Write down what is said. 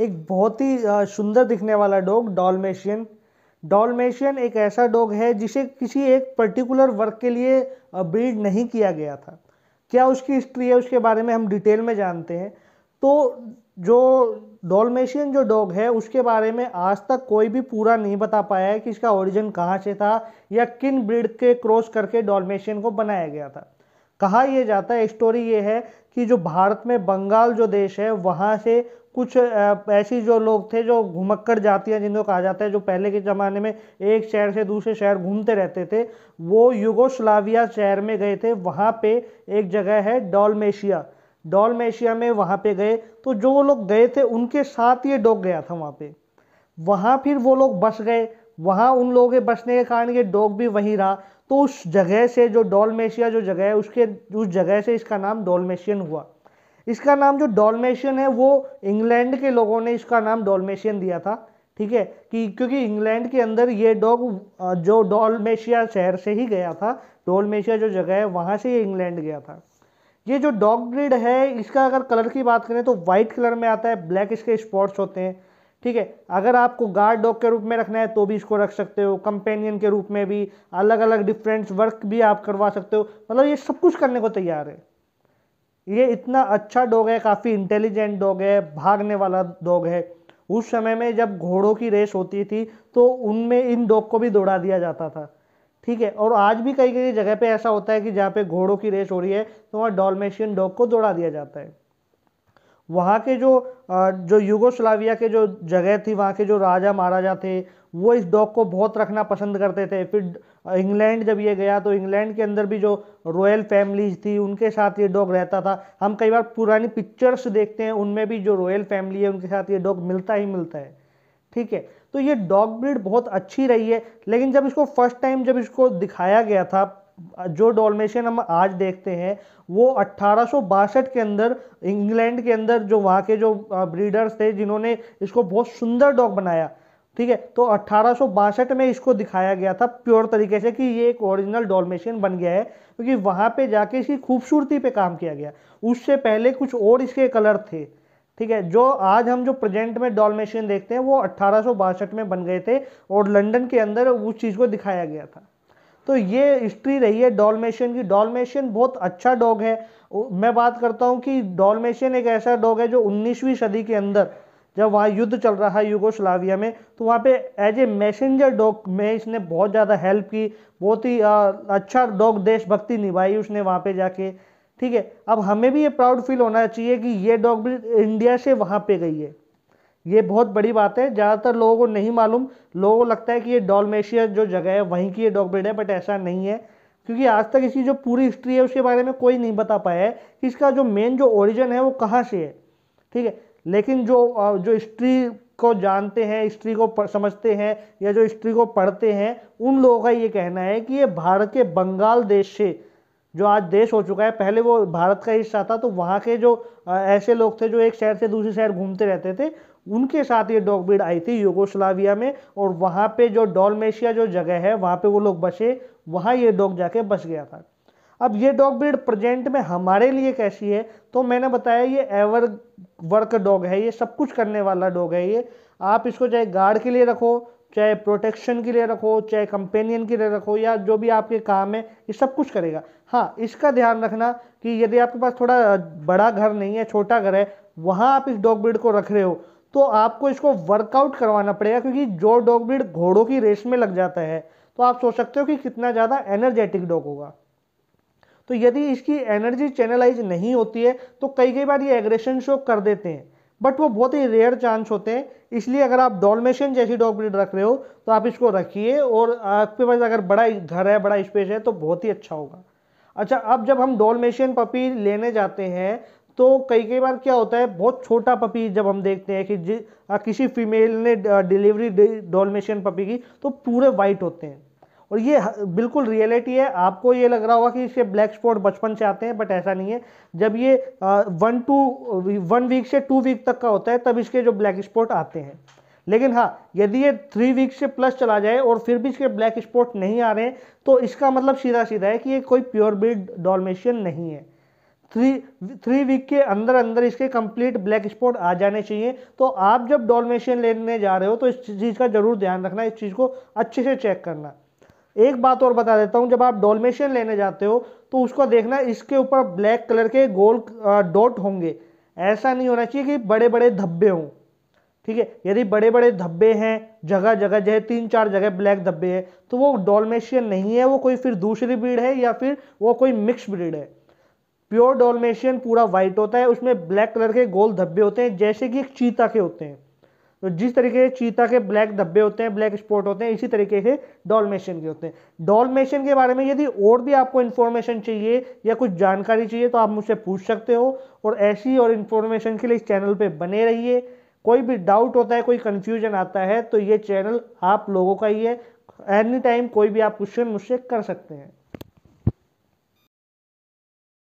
एक बहुत ही सुंदर दिखने वाला डॉग डॉलमेशियन डॉलमेशियन एक ऐसा डॉग है जिसे किसी एक पर्टिकुलर वर्क के लिए ब्रीड नहीं किया गया था क्या उसकी हिस्ट्री है उसके बारे में हम डिटेल में जानते हैं तो जो डॉलमेशियन जो डॉग है उसके बारे में आज तक कोई भी पूरा नहीं बता पाया है कि इसका ओरिजिन कहाँ से था या किन ब्रीड के क्रॉस करके डॉलमेशियन को बनाया गया था कहा यह जाता है स्टोरी ये है कि जो भारत में बंगाल जो देश है वहाँ से कुछ ऐसी जो लोग थे जो घुमक्कड़ जातियाँ जिनको कहा जाता है जो पहले के ज़माने में एक शहर से दूसरे शहर घूमते रहते थे वो युगोस्लाविया शहर में गए थे वहाँ पे एक जगह है डॉलमेशिया डॉलमेशिया में वहाँ पे गए तो जो वो लोग गए थे उनके साथ ये डॉग गया था वहाँ पे वहाँ फिर वो लोग बस गए वहाँ उन लोगों के बसने के कारण ये डॉग भी वहीं रहा तो उस जगह से जो डॉलमेशिया जो जगह है उसके उस जगह से इसका नाम डॉलमेशियन हुआ इसका नाम जो डॉलमेशियन है वो इंग्लैंड के लोगों ने इसका नाम डॉलमेशियन दिया था ठीक है कि क्योंकि इंग्लैंड के अंदर ये डॉग जो डॉलमेशिया शहर से ही गया था डॉलमेशिया जो जगह है वहाँ से ये इंग्लैंड गया था ये जो डॉग ब्रीड है इसका अगर कलर की बात करें तो वाइट कलर में आता है ब्लैक इसके स्पॉट्स होते हैं ठीक है अगर आपको गार्ड डॉग के रूप में रखना है तो भी इसको रख सकते हो कंपेनियन के रूप में भी अलग अलग डिफरेंट वर्क भी आप करवा सकते हो मतलब ये सब कुछ करने को तैयार है ये इतना अच्छा डॉग है काफ़ी इंटेलिजेंट डॉग है भागने वाला डॉग है उस समय में जब घोड़ों की रेस होती थी तो उनमें इन डॉग को भी दौड़ा दिया जाता था ठीक है और आज भी कई कई जगह पे ऐसा होता है कि जहाँ पे घोड़ों की रेस हो रही है तो वहाँ डॉलमेशियन डॉग को दौड़ा दिया जाता है वहाँ के जो जो युगोस्लाविया के जो जगह थी वहाँ के जो राजा महाराजा थे वो इस डॉग को बहुत रखना पसंद करते थे फिर इंग्लैंड जब ये गया तो इंग्लैंड के अंदर भी जो रॉयल फैमिलीज थी उनके साथ ये डॉग रहता था हम कई बार पुरानी पिक्चर्स देखते हैं उनमें भी जो रॉयल फैमिली है उनके साथ ये डॉग मिलता ही मिलता है ठीक है तो ये डॉग ब्रीड बहुत अच्छी रही है लेकिन जब इसको फर्स्ट टाइम जब इसको दिखाया गया था जो डोलमेशन हम आज देखते हैं वो अट्ठारह के अंदर इंग्लैंड के अंदर जो वहाँ के जो ब्रीडर्स थे जिन्होंने इसको बहुत सुंदर डॉग बनाया ठीक है तो अट्ठारह में इसको दिखाया गया था प्योर तरीके से कि ये एक ओरिजिनल डोलमेशन बन गया है क्योंकि तो वहाँ पे जाके इसकी खूबसूरती पे काम किया गया उससे पहले कुछ और इसके कलर थे ठीक है जो आज हम जो प्रेजेंट में डोलमेशन देखते हैं वो अट्ठारह में बन गए थे और लंडन के अंदर उस चीज़ को दिखाया गया था तो ये हिस्ट्री रही है डॉलमेशन की डॉलमेशन बहुत अच्छा डॉग है मैं बात करता हूँ कि डॉलमेशन एक ऐसा डॉग है जो 19वीं सदी के अंदर जब वहाँ युद्ध चल रहा है यूगोस्लाविया में तो वहाँ पे एज ए मैसेंजर डॉग में इसने बहुत ज़्यादा हेल्प की बहुत ही अच्छा डॉग देशभक्ति निभाई उसने वहाँ पे जाके ठीक है अब हमें भी ये प्राउड फील होना चाहिए कि ये डॉग भी इंडिया से वहाँ पे गई है ये बहुत बड़ी बात है ज़्यादातर लोगों को नहीं मालूम लोगों को लगता है कि ये डॉलमेशिया जो जगह है वहीं की ये डॉग ब्रीड है बट ऐसा नहीं है क्योंकि आज तक इसकी जो पूरी हिस्ट्री है उसके बारे में कोई नहीं बता पाया है कि इसका जो मेन जो ओरिजिन है वो कहाँ से है ठीक है लेकिन जो जो हिस्ट्री को जानते हैं हिस्ट्री को समझते हैं या जो हिस्ट्री को पढ़ते हैं उन लोगों का ये कहना है कि ये भारत के बंगाल देश से जो आज देश हो चुका है पहले वो भारत का हिस्सा था तो वहाँ के जो ऐसे लोग थे जो एक शहर से दूसरे शहर घूमते रहते थे उनके साथ ये डॉग ब्रीड आई थी योगोस्लाविया में और वहाँ पे जो डॉलमेशिया जो जगह है वहाँ पे वो लोग बसे वहाँ ये डॉग जाके बस गया था अब ये डॉग ब्रीड प्रेजेंट में हमारे लिए कैसी है तो मैंने बताया ये एवर वर्क डॉग है ये सब कुछ करने वाला डॉग है ये आप इसको चाहे गार्ड के लिए रखो चाहे प्रोटेक्शन के लिए रखो चाहे कंपेनियन के लिए रखो या जो भी आपके काम है ये सब कुछ करेगा हाँ इसका ध्यान रखना कि यदि आपके पास थोड़ा बड़ा घर नहीं है छोटा घर है वहाँ आप इस डॉग ब्रीड को रख रहे हो तो आपको इसको वर्कआउट करवाना पड़ेगा क्योंकि जो डॉग ब्रीड घोड़ों की रेस में लग जाता है तो आप सोच सकते हो कि कितना ज़्यादा एनर्जेटिक डॉग होगा तो यदि इसकी एनर्जी चैनलाइज नहीं होती है तो कई कई बार ये एग्रेशन शो कर देते हैं बट वो बहुत ही रेयर चांस होते हैं इसलिए अगर आप डॉलमेशन जैसी डॉग ब्रीड रख रहे हो तो आप इसको रखिए और आपके पास अगर बड़ा घर है बड़ा स्पेस है तो बहुत ही अच्छा होगा अच्छा अब जब हम डॉलमेशियन पपी लेने जाते हैं तो कई कई बार क्या होता है बहुत छोटा पपी जब हम देखते हैं कि आ, किसी फीमेल ने डिलीवरी डोलमेशियन पपी की तो पूरे वाइट होते हैं और ये बिल्कुल रियलिटी है आपको ये लग रहा होगा कि इसके ब्लैक स्पॉट बचपन से आते हैं बट ऐसा नहीं है जब ये वन टू वन वीक से टू वीक तक का होता है तब इसके जो ब्लैक स्पॉट आते हैं लेकिन हाँ यदि ये थ्री वीक से प्लस चला जाए और फिर भी इसके ब्लैक स्पॉट नहीं आ रहे हैं तो इसका मतलब सीधा सीधा है कि ये कोई प्योर बिल्ड डॉलमेशियन नहीं है थ्री थ्री वीक के अंदर अंदर इसके कंप्लीट ब्लैक स्पॉट आ जाने चाहिए तो आप जब डोलमेशन लेने जा रहे हो तो इस चीज़ का ज़रूर ध्यान रखना इस चीज़ को अच्छे से चेक करना एक बात और बता देता हूँ जब आप डोलमेशन लेने जाते हो तो उसको देखना इसके ऊपर ब्लैक कलर के गोल डॉट होंगे ऐसा नहीं होना चाहिए कि बड़े बड़े धब्बे हों ठीक है यदि बड़े बड़े धब्बे हैं जगह जगह जो तीन चार जगह ब्लैक धब्बे हैं तो वो डॉलमेशियन नहीं है वो कोई फिर दूसरी ब्रीड है या फिर वो कोई मिक्स ब्रीड है प्योर डोलमेशियन पूरा वाइट होता है उसमें ब्लैक कलर के गोल धब्बे होते हैं जैसे कि एक चीता के होते हैं तो जिस तरीके से चीता के ब्लैक धब्बे होते हैं ब्लैक स्पॉट होते हैं इसी तरीके से डॉलमेशन के होते हैं डॉलमेशन के बारे में यदि और भी आपको इन्फॉर्मेशन चाहिए या कुछ जानकारी चाहिए तो आप मुझसे पूछ सकते हो और ऐसी और इन्फॉर्मेशन के लिए इस चैनल पर बने रहिए कोई भी डाउट होता है कोई कन्फ्यूजन आता है तो ये चैनल आप लोगों का ही है एनी टाइम कोई भी आप क्वेश्चन मुझसे कर सकते हैं